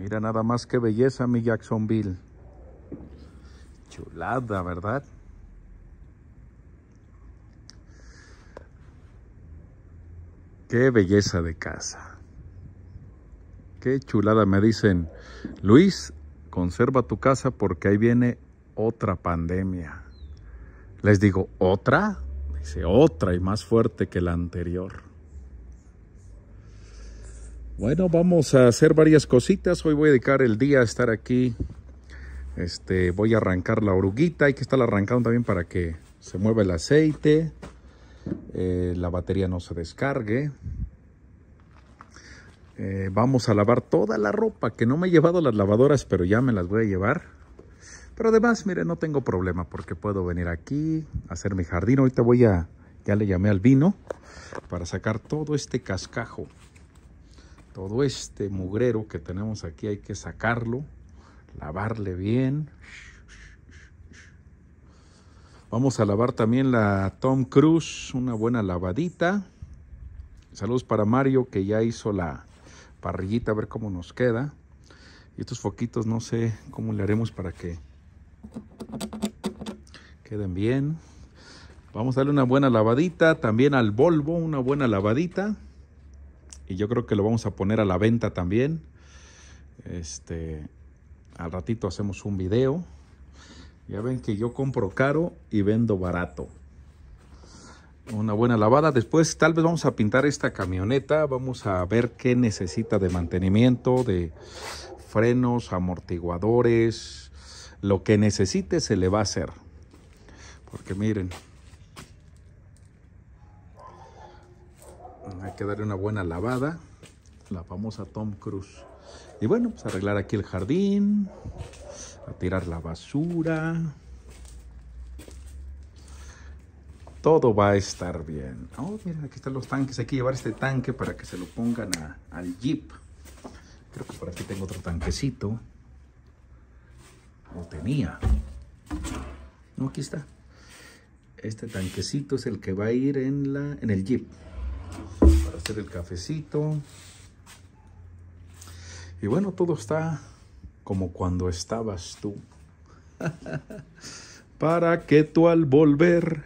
Mira nada más que belleza mi Jacksonville. Chulada, ¿verdad? Qué belleza de casa. Qué chulada. Me dicen, Luis, conserva tu casa porque ahí viene otra pandemia. Les digo, ¿otra? Dice, otra y más fuerte que la anterior. Bueno, vamos a hacer varias cositas. Hoy voy a dedicar el día a estar aquí. Este, voy a arrancar la oruguita. Hay que estarla arrancando también para que se mueva el aceite. Eh, la batería no se descargue. Eh, vamos a lavar toda la ropa, que no me he llevado las lavadoras, pero ya me las voy a llevar. Pero además, mire, no tengo problema porque puedo venir aquí, a hacer mi jardín. Ahorita voy a, ya le llamé al vino, para sacar todo este cascajo todo este mugrero que tenemos aquí hay que sacarlo, lavarle bien. Vamos a lavar también la Tom Cruise, una buena lavadita. Saludos para Mario que ya hizo la parrillita, a ver cómo nos queda. Y estos foquitos no sé cómo le haremos para que queden bien. Vamos a darle una buena lavadita, también al Volvo una buena lavadita y yo creo que lo vamos a poner a la venta también. Este, al ratito hacemos un video. Ya ven que yo compro caro y vendo barato. Una buena lavada. Después tal vez vamos a pintar esta camioneta. Vamos a ver qué necesita de mantenimiento, de frenos, amortiguadores. Lo que necesite se le va a hacer. Porque miren, Hay que darle una buena lavada. La famosa Tom Cruise. Y bueno, pues arreglar aquí el jardín. A tirar la basura. Todo va a estar bien. Oh, miren, aquí están los tanques. Hay que llevar este tanque para que se lo pongan al jeep. Creo que por aquí tengo otro tanquecito. Lo tenía. No, aquí está. Este tanquecito es el que va a ir en, la, en el jeep hacer el cafecito. Y bueno, todo está como cuando estabas tú. para que tú al volver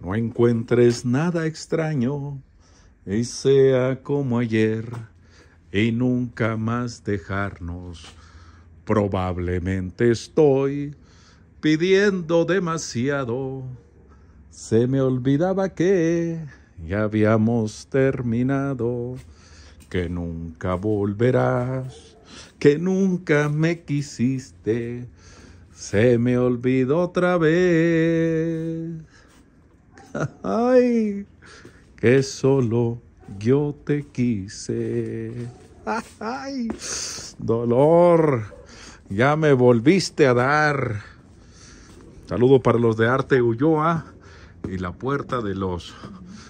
no encuentres nada extraño y sea como ayer y nunca más dejarnos. Probablemente estoy pidiendo demasiado. Se me olvidaba que ya habíamos terminado, que nunca volverás, que nunca me quisiste, se me olvidó otra vez. Ay, que solo yo te quise. Ay, dolor, ya me volviste a dar. Saludo para los de Arte Ulloa y la puerta de los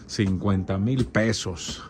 50 mil pesos.